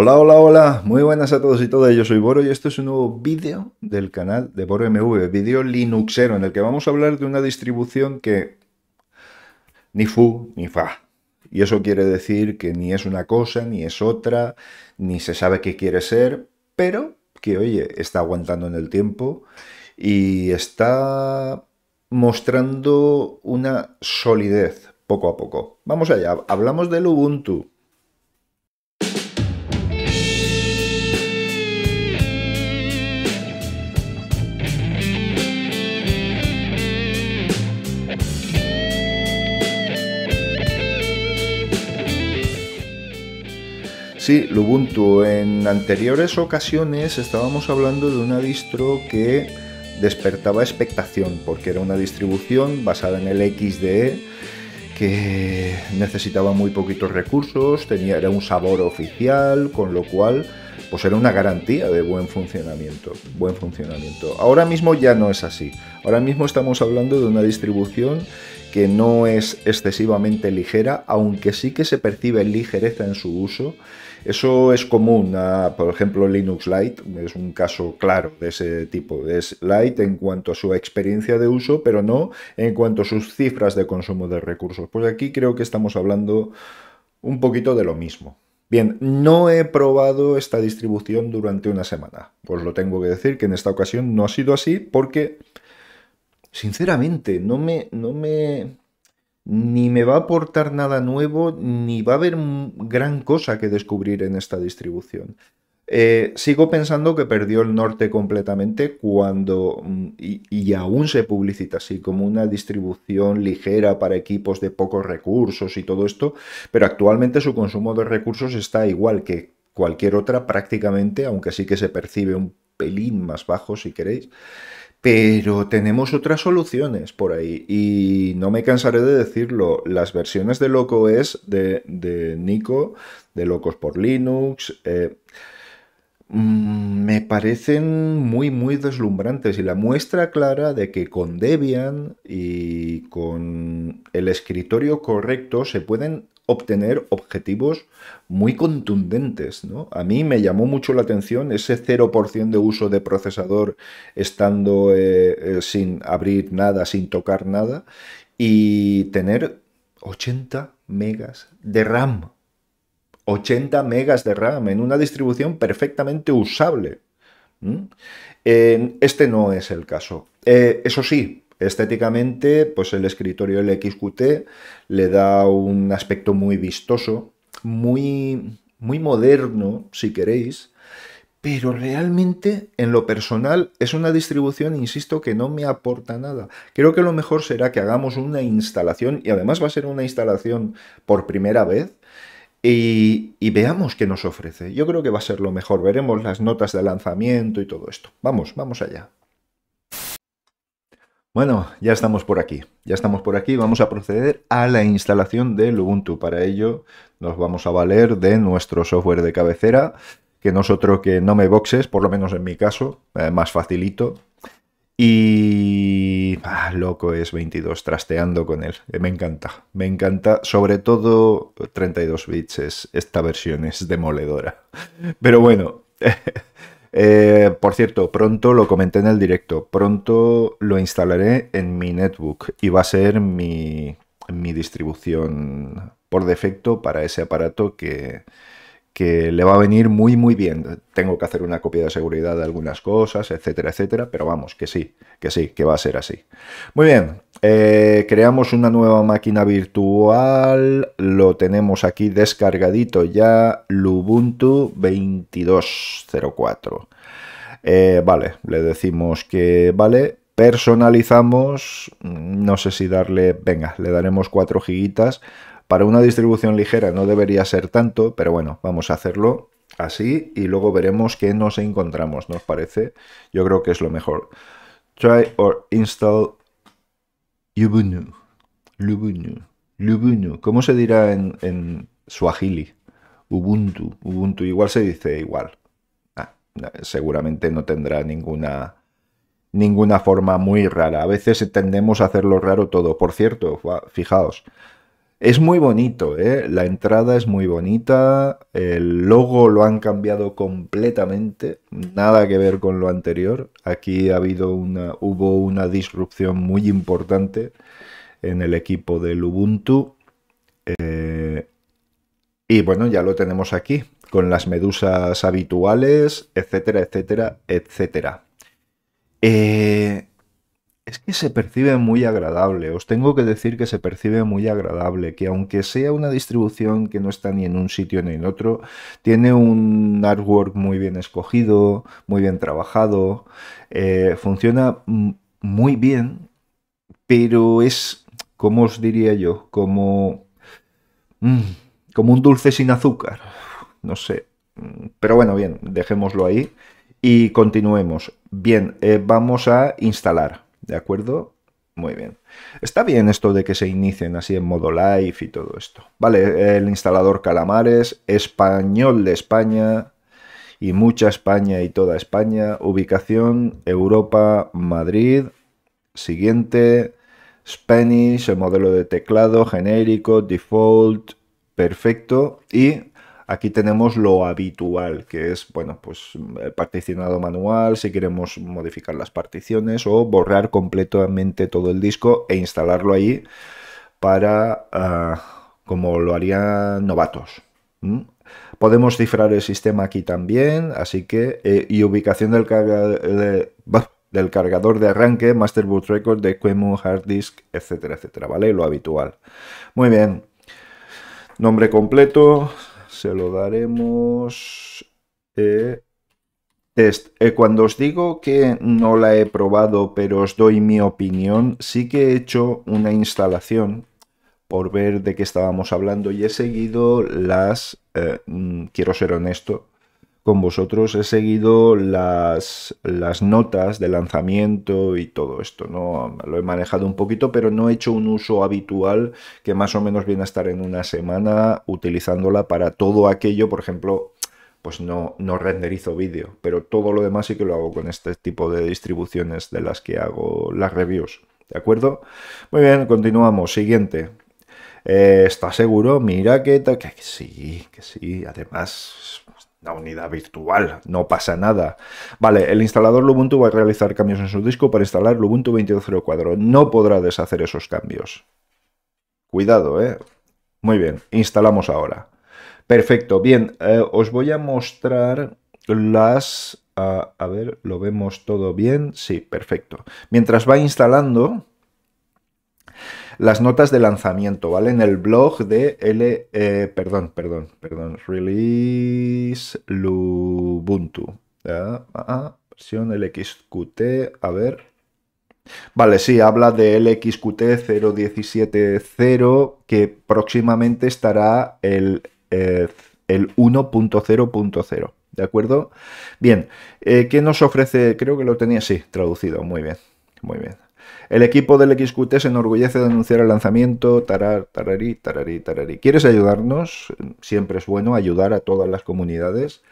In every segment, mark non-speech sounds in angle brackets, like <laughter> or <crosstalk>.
Hola, hola, hola, muy buenas a todos y todas, yo soy Boro y esto es un nuevo vídeo del canal de Boro MV, vídeo Linuxero, en el que vamos a hablar de una distribución que ni fu ni fa. Y eso quiere decir que ni es una cosa, ni es otra, ni se sabe qué quiere ser, pero que, oye, está aguantando en el tiempo y está mostrando una solidez poco a poco. Vamos allá, hablamos del Ubuntu Sí, Lubuntu. En anteriores ocasiones estábamos hablando de una distro que despertaba expectación, porque era una distribución basada en el XDE que necesitaba muy poquitos recursos, tenía, era un sabor oficial, con lo cual pues era una garantía de buen funcionamiento, buen funcionamiento. Ahora mismo ya no es así. Ahora mismo estamos hablando de una distribución que no es excesivamente ligera, aunque sí que se percibe ligereza en su uso. Eso es común, a, por ejemplo, Linux Lite, es un caso claro de ese tipo. Es Lite en cuanto a su experiencia de uso, pero no en cuanto a sus cifras de consumo de recursos. Pues aquí creo que estamos hablando un poquito de lo mismo. Bien, no he probado esta distribución durante una semana. Pues lo tengo que decir que en esta ocasión no ha sido así porque sinceramente, no me, no me, ni me va a aportar nada nuevo, ni va a haber gran cosa que descubrir en esta distribución. Eh, sigo pensando que perdió el norte completamente cuando, mm, y, y, aún se publicita así, como una distribución ligera para equipos de pocos recursos y todo esto, pero actualmente su consumo de recursos está igual que cualquier otra prácticamente, aunque sí que se percibe un pelín más bajo si queréis. Pero tenemos otras soluciones por ahí y no me cansaré de decirlo. Las versiones de LocoS de, de Nico, de Locos por Linux, eh, mm, me parecen muy, muy deslumbrantes y la muestra clara de que con Debian y con el escritorio correcto se pueden obtener objetivos muy contundentes. ¿no? A mí me llamó mucho la atención ese 0% de uso de procesador estando eh, eh, sin abrir nada, sin tocar nada, y tener 80 megas de RAM. 80 megas de RAM en una distribución perfectamente usable. Eh, este no es el caso. eso sí, Estéticamente, pues el escritorio LXQT le da un aspecto muy vistoso, muy, muy moderno, si queréis, pero realmente en lo personal es una distribución, insisto, que no me aporta nada. Creo que lo mejor será que hagamos una instalación, y además va a ser una instalación por primera vez, y, y, veamos qué nos ofrece. Yo creo que va a ser lo mejor. Veremos las notas de lanzamiento y todo esto. Vamos, vamos allá. Bueno, ya estamos por aquí. Ya estamos por aquí. Vamos a proceder a la instalación de Ubuntu. Para ello nos vamos a valer de nuestro software de cabecera, que no que no me boxes, por lo menos en mi caso, eh, más facilito. Y... Ah, loco es 22, trasteando con él. Eh, me encanta, me encanta. Sobre todo 32 bits, esta versión es demoledora. Pero bueno, <laughs> Eh, por cierto, pronto lo comenté en el directo, pronto lo instalaré en mi netbook y va a ser mi, distribución por defecto para ese aparato que, que le va a venir muy muy bien. Tengo que hacer una copia de seguridad de algunas cosas, etcétera, etcétera, pero vamos, que sí, que sí, que va a ser así. Muy bien, eh, creamos una nueva máquina virtual, lo tenemos aquí descargadito ya, Lubuntu 2204. Eh, vale, le decimos que vale, personalizamos, no sé si darle, venga, le daremos 4 gigas. Para una distribución ligera no debería ser tanto, pero bueno, vamos a hacerlo así y luego veremos qué nos encontramos, ¿nos parece? Yo creo que es lo mejor. Try or install ¿Cómo se dirá en, suahili? Ubuntu. Ubuntu. Igual se dice igual. Ah, seguramente no tendrá ninguna ninguna forma muy rara. A veces tendemos a hacerlo raro todo. Por cierto, fijaos, es muy bonito, ¿eh? la entrada es muy bonita, el logo lo han cambiado completamente, nada que ver con lo anterior. Aquí ha habido una, hubo una disrupción muy importante en el equipo del Ubuntu. Eh, y bueno, ya lo tenemos aquí, con las medusas habituales, etcétera, etcétera, etcétera. Eh, es que se percibe muy agradable, os tengo que decir que se percibe muy agradable, que aunque sea una distribución que no está ni en un sitio ni en otro, tiene un artwork muy bien escogido, muy bien trabajado, eh, funciona muy bien, pero es, como os diría yo? Como, mm, como un dulce sin azúcar, no sé. Pero bueno, bien, dejémoslo ahí y continuemos. Bien, eh, vamos a instalar. ¿De acuerdo? Muy bien. Está bien esto de que se inicien así en modo live y todo esto. Vale, el instalador Calamares, español de España y mucha España y toda España. Ubicación Europa, Madrid. Siguiente, Spanish, el modelo de teclado genérico, default, perfecto. Y Aquí tenemos lo habitual, que es, bueno, pues eh, particionado manual, si queremos modificar las particiones o borrar completamente todo el disco e instalarlo ahí para, ah, como lo harían novatos. Podemos cifrar el sistema aquí también, así que, eh, y ubicación del, del cargador de arranque, Master Boot Record, de Quemu, Hard Disk, etcétera, etcétera, ¿vale? Lo habitual. Muy bien. Nombre completo, se lo daremos... test. Eh, eh, cuando os digo que no la he probado, pero os doy mi opinión, sí que he hecho una instalación por ver de qué estábamos hablando y he seguido las... Eh, mm, quiero ser honesto, con vosotros he seguido las, notas de lanzamiento y todo esto, ¿no? Lo he manejado un poquito, pero no he hecho un uso habitual que más o menos viene a estar en una semana utilizándola para todo aquello, por ejemplo, pues no, no renderizo vídeo, pero todo lo demás sí que lo hago con este tipo de distribuciones de las que hago las reviews, ¿de acuerdo? Muy bien, continuamos, siguiente. Eh, ¿Está seguro? Mira que, que sí, que sí, además unidad virtual, no pasa nada. Vale, el instalador Ubuntu va a realizar cambios en su disco para instalar Ubuntu 22.04. No podrá deshacer esos cambios. Cuidado, ¿eh? Muy bien, instalamos ahora. Perfecto, bien, eh, os voy a mostrar las... Ah, a ver, ¿lo vemos todo bien? Sí, perfecto. Mientras va instalando, las notas de lanzamiento, ¿vale? En el blog de L... Eh, perdón, perdón, perdón. Release Lubuntu. Ah, ah, versión LXQT, a ver. Vale, sí, habla de LXQT 0170 que próximamente estará el, eh, el 1.0.0. ¿De acuerdo? Bien, eh, ¿qué nos ofrece? Creo que lo tenía, sí, traducido, muy bien, muy bien. El equipo del XQT se enorgullece de anunciar el lanzamiento. Tarar, tararí, tararí, tararí. ¿Quieres ayudarnos? Siempre es bueno ayudar a todas las comunidades.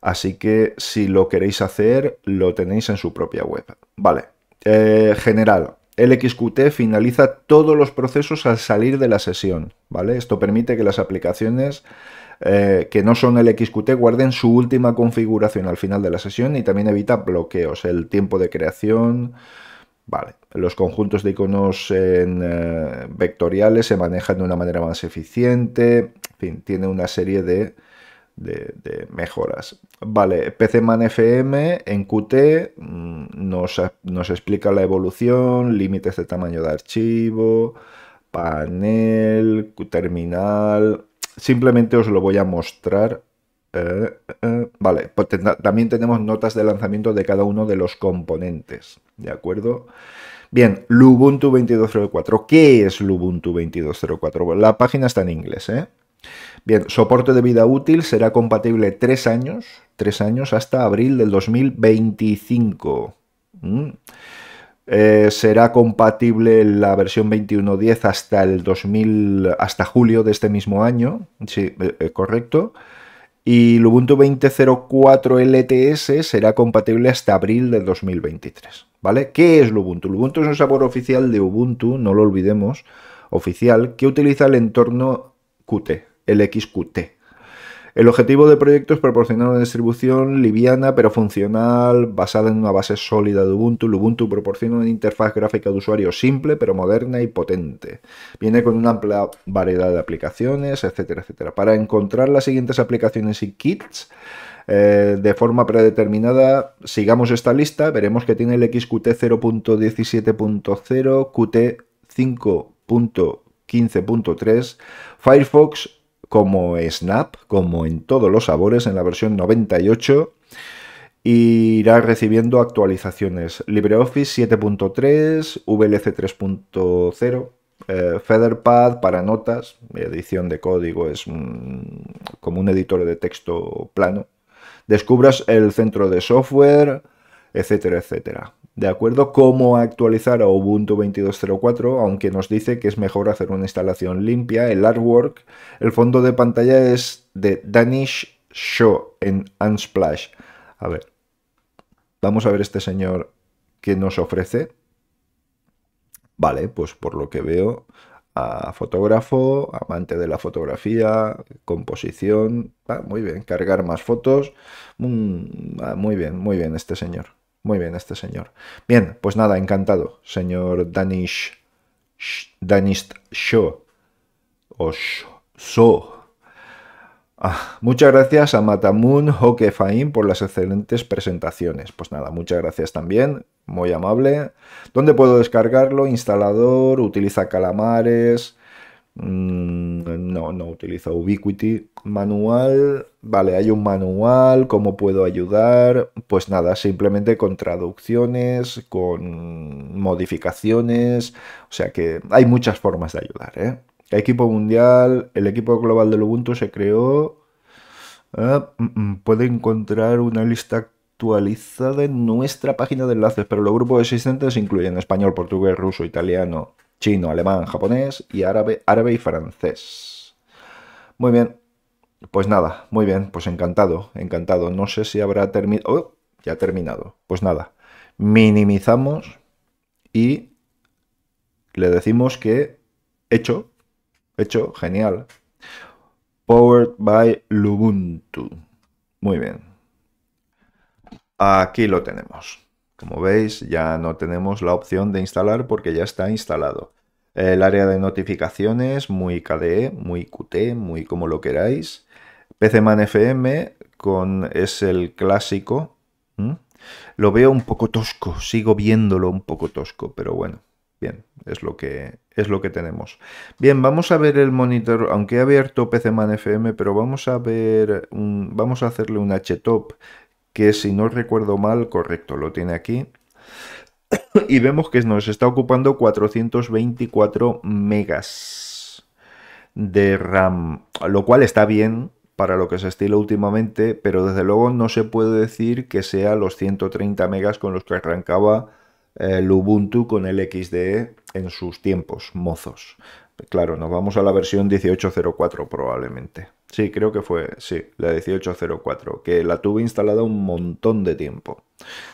Así que si lo queréis hacer, lo tenéis en su propia web. Vale. Eh, general, el XQT finaliza todos los procesos al salir de la sesión. ¿vale? Esto permite que las aplicaciones eh, que no son el XQT guarden su última configuración al final de la sesión y también evita bloqueos, el tiempo de creación, los conjuntos de iconos eh, vectoriales se manejan de una manera más eficiente, en fin, tiene una serie de, mejoras. Vale, PCManFM en Qt mm, nos, explica la evolución, límites de tamaño de archivo, panel, terminal... Simplemente os lo voy a mostrar eh, eh, vale, pues también tenemos notas de lanzamiento de cada uno de los componentes. ¿de acuerdo? Bien, Lubuntu 2204. ¿Qué es Lubuntu 2204? La página está en inglés, ¿eh? Bien, soporte de vida útil será compatible tres años, tres años hasta abril del 2025. ¿Mm? Eh, será compatible la versión 21.10 hasta el hasta julio de este mismo año. Sí, eh, eh, correcto y el Ubuntu 20.04 LTS será compatible hasta abril de 2023. ¿Vale? ¿Qué es Ubuntu? Ubuntu es un sabor oficial de Ubuntu, no lo olvidemos, oficial, que utiliza el entorno Qt, el XQT, el objetivo del proyecto es proporcionar una distribución liviana pero funcional basada en una base sólida de Ubuntu. Ubuntu proporciona una interfaz gráfica de usuario simple pero moderna y potente. Viene con una amplia variedad de aplicaciones, etcétera, etcétera. Para encontrar las siguientes aplicaciones y kits, eh, de forma predeterminada, sigamos esta lista, veremos que tiene el XQT 0.17.0, QT 5.15.3, Firefox como Snap, como en todos los sabores, en la versión 98 irá recibiendo actualizaciones. LibreOffice 7.3, VLC 3.0, Featherpad para notas, edición de código, es como un editor de texto plano. Descubras el centro de software, etcétera, etcétera. De acuerdo, cómo actualizar a Ubuntu 22.04, aunque nos dice que es mejor hacer una instalación limpia, el artwork, el fondo de pantalla es de Danish Show en Unsplash. A ver, vamos a ver este señor que nos ofrece. Vale, pues por lo que veo, a fotógrafo, amante de la fotografía, composición, ah, muy bien, cargar más fotos, mm, ah, muy bien, muy bien este señor. Muy bien, este señor. Bien, pues nada, encantado, señor Danish. Danish Show. O ah, muchas gracias a Matamun Hokefain por las excelentes presentaciones. Pues nada, muchas gracias también, muy amable. ¿Dónde puedo descargarlo? Instalador, utiliza calamares, Mm, no, no utilizo Ubiquiti. Manual, vale, hay un manual, ¿cómo puedo ayudar? Pues nada, simplemente con traducciones, con modificaciones, o sea que hay muchas formas de ayudar, ¿eh? Equipo mundial, el equipo global del Ubuntu se creó. Ah, mm, mm, puede encontrar una lista actualizada en nuestra página de enlaces, pero los grupos existentes incluyen español, portugués, ruso, italiano, chino, alemán, japonés y árabe, árabe y francés. Muy bien, pues nada, muy bien, pues encantado, encantado. No sé si habrá terminado... Oh, ya ha terminado. Pues nada, minimizamos y le decimos que hecho, hecho, genial. Powered by Lubuntu. Muy bien. Aquí lo tenemos. Como veis, ya no tenemos la opción de instalar porque ya está instalado. El área de notificaciones, muy KDE, muy Qt, muy como lo queráis. PCMan FM con, es el clásico. Lo veo un poco tosco, sigo viéndolo un poco tosco, pero bueno, bien, es lo que, es lo que tenemos. Bien, vamos a ver el monitor, aunque he abierto PCMan FM, pero vamos a ver, vamos a hacerle un HTOP que si no recuerdo mal, correcto, lo tiene aquí, <coughs> y vemos que nos está ocupando 424 megas de RAM, lo cual está bien para lo que se estila últimamente, pero desde luego no se puede decir que sea los 130 megas con los que arrancaba eh, el Ubuntu con el XDE en sus tiempos mozos. Claro, nos vamos a la versión 1804 probablemente. Sí, creo que fue, sí, la 1804, que la tuve instalada un montón de tiempo.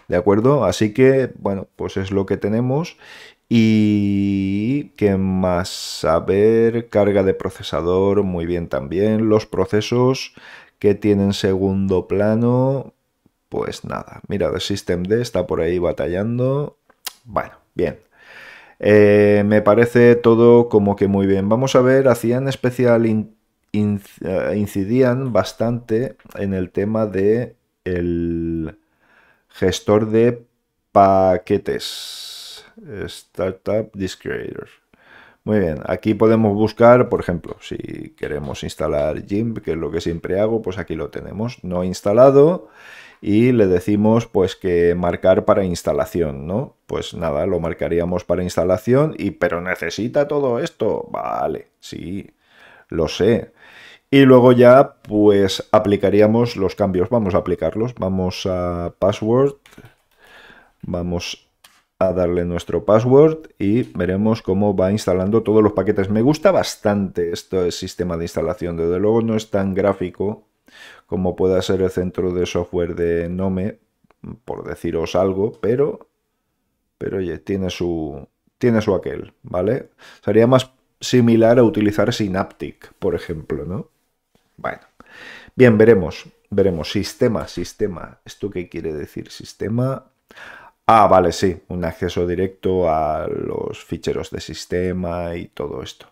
¿De acuerdo? Así que, bueno, pues es lo que tenemos. Y qué más saber, carga de procesador, muy bien también. Los procesos que tienen segundo plano, pues nada. Mira, el System está por ahí batallando. Bueno, bien. Eh, me parece todo como que muy bien. Vamos a ver, hacían especial, eh, incidían bastante en el tema de el gestor de paquetes. Startup Disc muy bien, aquí podemos buscar, por ejemplo, si queremos instalar GIMP, que es lo que siempre hago, pues aquí lo tenemos, no instalado, y le decimos pues que marcar para instalación, ¿no? Pues nada, lo marcaríamos para instalación, y pero necesita todo esto, vale, sí, lo sé. Y luego ya pues aplicaríamos los cambios, vamos a aplicarlos, vamos a password, vamos a darle nuestro password y veremos cómo va instalando todos los paquetes. Me gusta bastante este sistema de instalación, desde luego no es tan gráfico como pueda ser el centro de software de Nome, por deciros algo, pero, pero oye, tiene su, tiene su aquel, ¿vale? Sería más similar a utilizar Synaptic, por ejemplo, ¿no? Bueno, bien, veremos, veremos. Sistema, sistema. ¿Esto qué quiere decir? Sistema... Ah, vale, sí, un acceso directo a los ficheros de sistema y todo esto.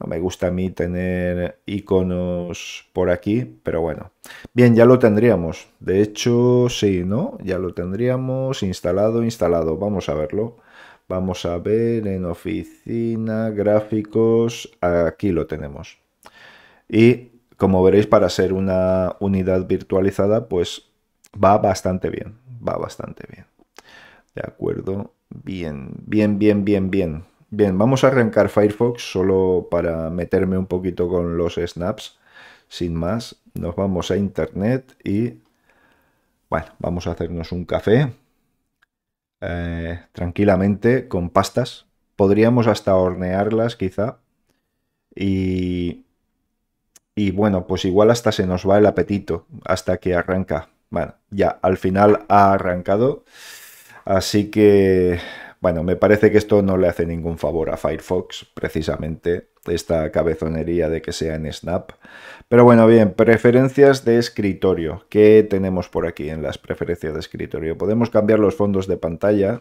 No me gusta a mí tener iconos por aquí, pero bueno. Bien, ya lo tendríamos. De hecho, sí, ¿no? Ya lo tendríamos instalado, instalado. Vamos a verlo. Vamos a ver en oficina, gráficos, aquí lo tenemos. Y como veréis, para ser una unidad virtualizada, pues va bastante bien, va bastante bien. De acuerdo. Bien, bien, bien, bien, bien. Bien, vamos a arrancar Firefox solo para meterme un poquito con los snaps. Sin más, nos vamos a internet y... Bueno, vamos a hacernos un café. Eh, tranquilamente, con pastas. Podríamos hasta hornearlas quizá. Y... Y bueno, pues igual hasta se nos va el apetito, hasta que arranca. Bueno, ya al final ha arrancado. Así que, bueno, me parece que esto no le hace ningún favor a Firefox, precisamente, esta cabezonería de que sea en Snap. Pero bueno, bien, preferencias de escritorio. ¿Qué tenemos por aquí en las preferencias de escritorio? Podemos cambiar los fondos de pantalla.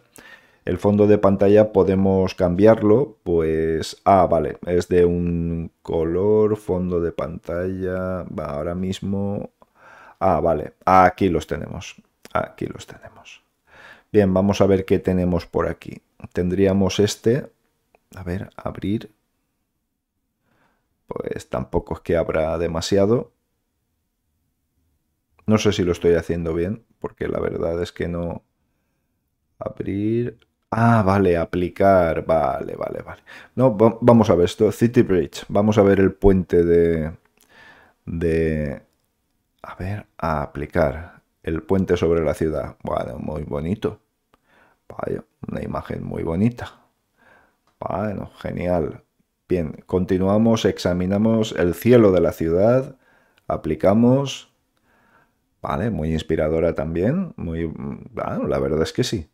El fondo de pantalla podemos cambiarlo, pues... Ah, vale, es de un color, fondo de pantalla... Ahora mismo... Ah, vale, aquí los tenemos. Aquí los tenemos. Bien, vamos a ver qué tenemos por aquí. Tendríamos este. A ver, abrir. Pues tampoco es que abra demasiado. No sé si lo estoy haciendo bien, porque la verdad es que no... Abrir... Ah, vale, aplicar. Vale, vale, vale. No, vamos a ver esto. City Bridge. Vamos a ver el puente de... De... A ver, a aplicar el puente sobre la ciudad. Bueno, muy bonito. una imagen muy bonita. Bueno, genial. Bien, continuamos, examinamos el cielo de la ciudad, aplicamos. Vale, muy inspiradora también. Muy, bueno, la verdad es que sí.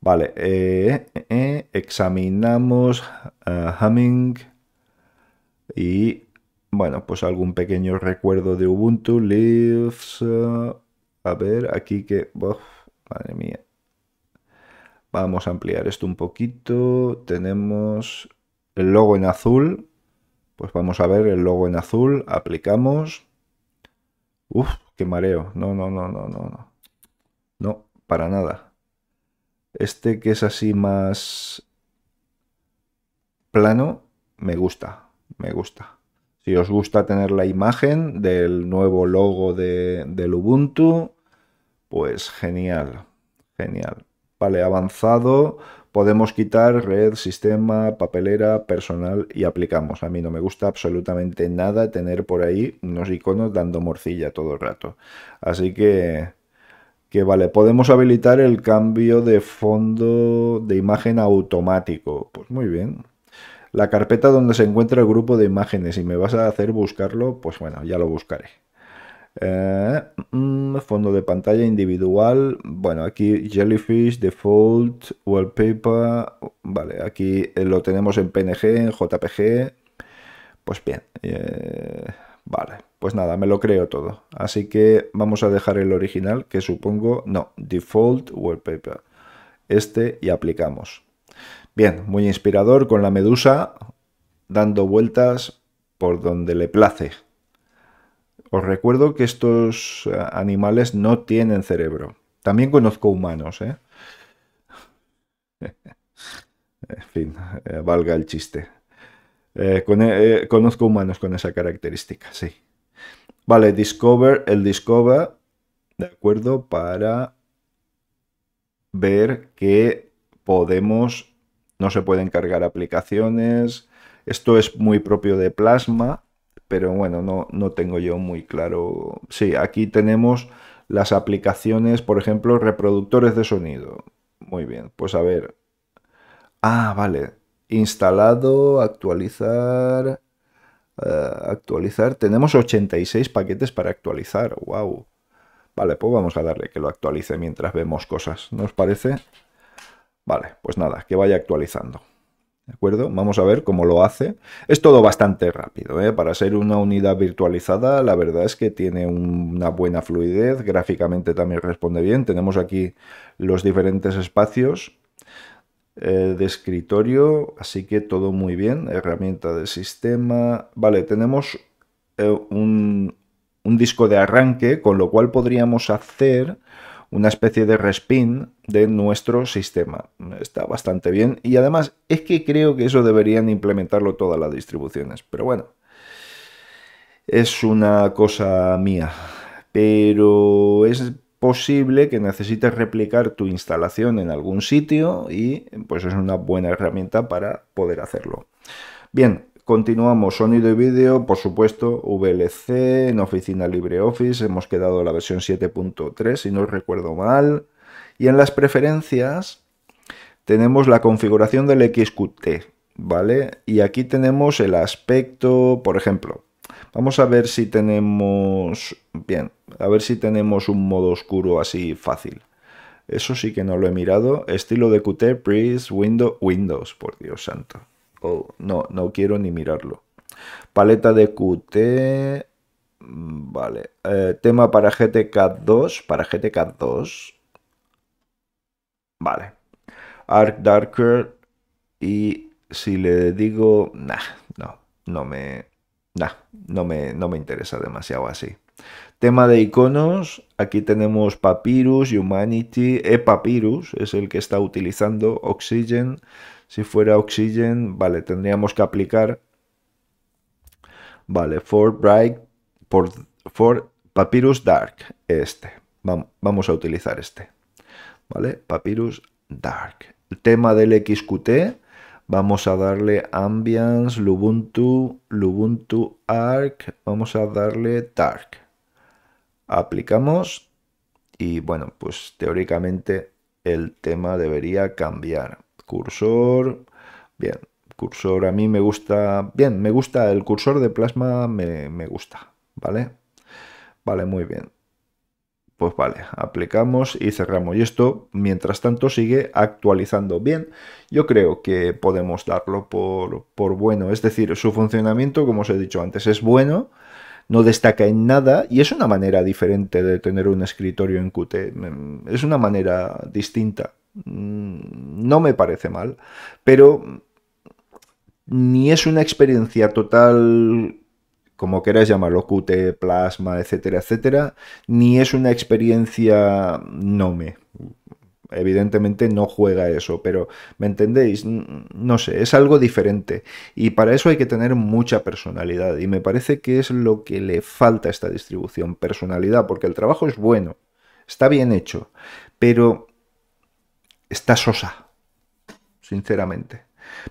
Vale, eh, eh, eh, examinamos Hamming. Humming y, bueno, pues algún pequeño recuerdo de Ubuntu, Leaves, a ver, aquí que... Uf, madre mía. Vamos a ampliar esto un poquito. Tenemos el logo en azul. Pues vamos a ver el logo en azul. Aplicamos. Uf, qué mareo. No, no, no, no, no, no. No, para nada. Este que es así más plano, me gusta, me gusta. Si os gusta tener la imagen del nuevo logo de, del Ubuntu, pues genial, genial. Vale, avanzado, podemos quitar red, sistema, papelera, personal y aplicamos. A mí no me gusta absolutamente nada tener por ahí unos iconos dando morcilla todo el rato. Así que, que vale, podemos habilitar el cambio de fondo de imagen automático. Pues muy bien, la carpeta donde se encuentra el grupo de imágenes y me vas a hacer buscarlo, pues bueno, ya lo buscaré. Eh, mm, fondo de pantalla individual. Bueno, aquí Jellyfish, Default, Wallpaper. Vale, aquí eh, lo tenemos en PNG, en JPG. Pues bien, eh, vale, pues nada, me lo creo todo. Así que vamos a dejar el original, que supongo, no, Default, Wallpaper. Este y aplicamos. Bien, muy inspirador con la medusa dando vueltas por donde le place. Os recuerdo que estos eh, animales no tienen cerebro. También conozco humanos, ¿eh? <laughs> en fin, eh, valga el chiste. Eh, conozco humanos con esa característica, sí. Vale, Discover, el Discover, ¿de acuerdo? Para ver qué podemos no se pueden cargar aplicaciones. Esto es muy propio de Plasma, pero bueno, no, no tengo yo muy claro. Sí, aquí tenemos las aplicaciones, por ejemplo, reproductores de sonido. Muy bien, pues a ver. Ah, vale. Instalado, actualizar. Eh, actualizar. Tenemos 86 paquetes para actualizar. ¡Wow! Vale, pues vamos a darle que lo actualice mientras vemos cosas. ¿Nos parece? Vale, pues nada, que vaya actualizando. ¿De acuerdo? Vamos a ver cómo lo hace. Es todo bastante rápido. ¿eh? Para ser una unidad virtualizada, la verdad es que tiene una buena fluidez. Gráficamente también responde bien. Tenemos aquí los diferentes espacios eh, de escritorio. Así que todo muy bien. Herramienta de sistema. Vale, tenemos eh, un disco de arranque, con lo cual podríamos hacer una especie de respin de nuestro sistema. Está bastante bien y además es que creo que eso deberían implementarlo todas las distribuciones, pero bueno, es una cosa mía. Pero es posible que necesites replicar tu instalación en algún sitio y pues es una buena herramienta para poder hacerlo. Bien, Continuamos, sonido y vídeo, por supuesto, VLC, en oficina LibreOffice, hemos quedado la versión 7.3, si no recuerdo mal. Y en las preferencias tenemos la configuración del XQT, ¿vale? Y aquí tenemos el aspecto, por ejemplo, vamos a ver si tenemos, bien, a ver si tenemos un modo oscuro así fácil. Eso sí que no lo he mirado. Estilo de Qt, Breeze, window Windows, por Dios santo no, no quiero ni mirarlo. Paleta de QT. Mm, vale. Eh, tema para GTK 2. Para GTK 2. Vale. Arc Darker. Y si le digo. Nah, no, no me. no me, no me interesa demasiado así. Tema de iconos, aquí tenemos Papyrus, Humanity, e Papyrus es el que está utilizando, Oxygen, si fuera Oxygen, vale, tendríamos que aplicar. Vale, for Bright, por, for Papyrus Dark, este. Vamos a utilizar este. Vale, Papyrus Dark. El tema del XQT, vamos a darle Ambience, Lubuntu, Lubuntu Arc, vamos a darle Dark. Aplicamos y bueno, pues teóricamente el tema debería cambiar. Cursor. Bien, cursor a mí me gusta. Bien, me gusta el cursor de plasma, me, gusta. ¿Vale? Vale, muy bien. Pues vale, aplicamos y cerramos. Y esto, mientras tanto, sigue actualizando bien. Yo creo que podemos darlo por, por bueno. Es decir, su funcionamiento, como os he dicho antes, es bueno no destaca en nada y es una manera diferente de tener un escritorio en Qt. Mm, es una manera distinta. Mm, no me parece mal, pero ni es una experiencia total, como queráis llamarlo, QT, plasma, etcétera, etcétera, ni es una experiencia no me. Evidentemente no juega eso, pero ¿me entendéis? No sé, es algo diferente. Y para eso hay que tener mucha personalidad. Y me parece que es lo que le falta a esta distribución, personalidad, porque el trabajo es bueno, está bien hecho, pero está sosa, sinceramente.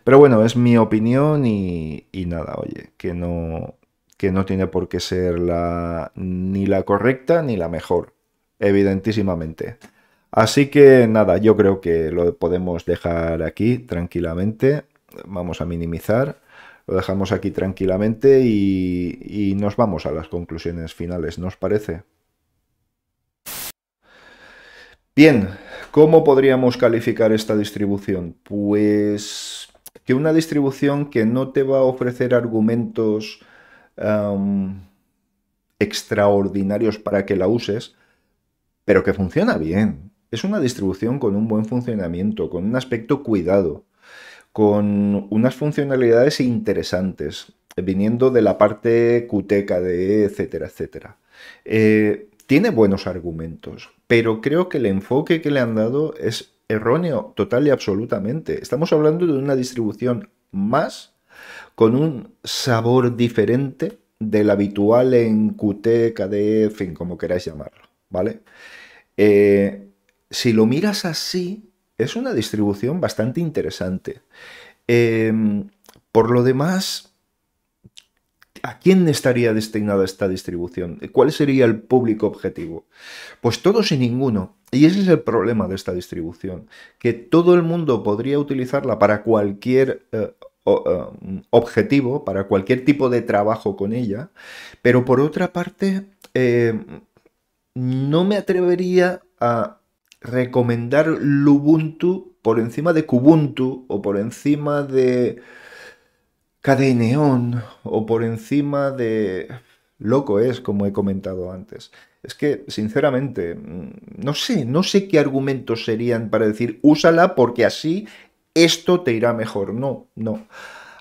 Pero bueno, es mi opinión y, nada, oye, que no, que no tiene por qué ser la, ni la correcta ni la mejor, evidentísimamente. Así que nada, yo creo que lo podemos dejar aquí tranquilamente. Vamos a minimizar. Lo dejamos aquí tranquilamente y, nos vamos a las conclusiones finales, ¿nos parece? Bien, ¿Cómo podríamos calificar esta distribución? Pues que una distribución que no te va a ofrecer argumentos extraordinarios para que la uses, pero que funciona bien. Es una distribución con un buen funcionamiento, con un aspecto cuidado, con unas funcionalidades interesantes, viniendo de la parte cuteca de etcétera, etcétera. Eh, tiene buenos argumentos, pero creo que el enfoque que le han dado es erróneo total y absolutamente. Estamos hablando de una distribución más con un sabor diferente del habitual en Qt, KDE, fin, como queráis llamarlo, ¿vale? Eh, si lo miras así, es una distribución bastante interesante. Eh, por lo demás, ¿A quién estaría destinada esta distribución? ¿Cuál sería el público objetivo? Pues todos y ninguno. Y ese es el problema de esta distribución, que todo el mundo podría utilizarla para cualquier eh, eh, objetivo, para cualquier tipo de trabajo con ella, pero por otra parte, eh, no me atrevería a recomendar Lubuntu por encima de Kubuntu o por encima de cadeneón o por encima de... Loco es, como he comentado antes. Es que, sinceramente, mm, no sé, no sé qué argumentos serían para decir, úsala porque así esto te irá mejor. No, no.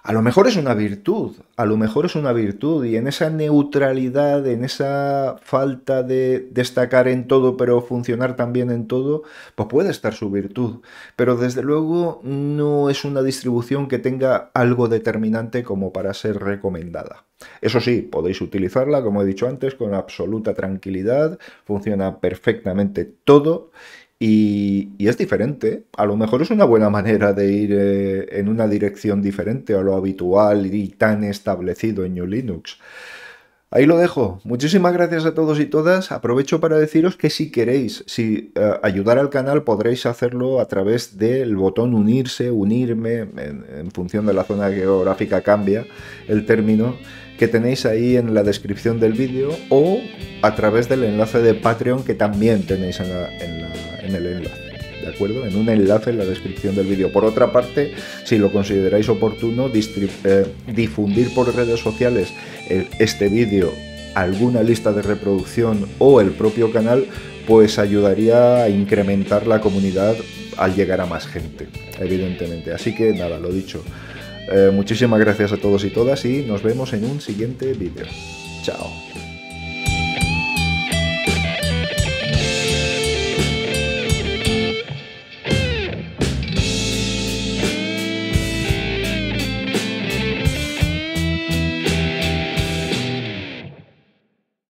A lo mejor es una virtud, a lo mejor es una virtud y en esa neutralidad, en esa falta de destacar en todo pero funcionar también en todo, pues puede estar su virtud. Pero desde luego no es una distribución que tenga algo determinante como para ser recomendada. Eso sí, podéis utilizarla, como he dicho antes, con absoluta tranquilidad, funciona perfectamente todo y, es diferente. A lo mejor es una buena manera de ir eh, en una dirección diferente a lo habitual y tan establecido en New Linux. Ahí lo dejo. Muchísimas gracias a todos y todas. Aprovecho para deciros que si queréis si, eh, ayudar al canal podréis hacerlo a través del botón unirse, unirme, en, función de la zona geográfica cambia el término que tenéis ahí en la descripción del vídeo o a través del enlace de Patreon que también tenéis en la, en la el enlace. ¿De acuerdo? En un enlace en la descripción del vídeo. Por otra parte, si lo consideráis oportuno, eh, difundir por redes sociales eh, este vídeo, alguna lista de reproducción o el propio canal, pues ayudaría a incrementar la comunidad al llegar a más gente, evidentemente. Así que nada, lo dicho. Eh, muchísimas gracias a todos y todas y nos vemos en un siguiente vídeo. Chao.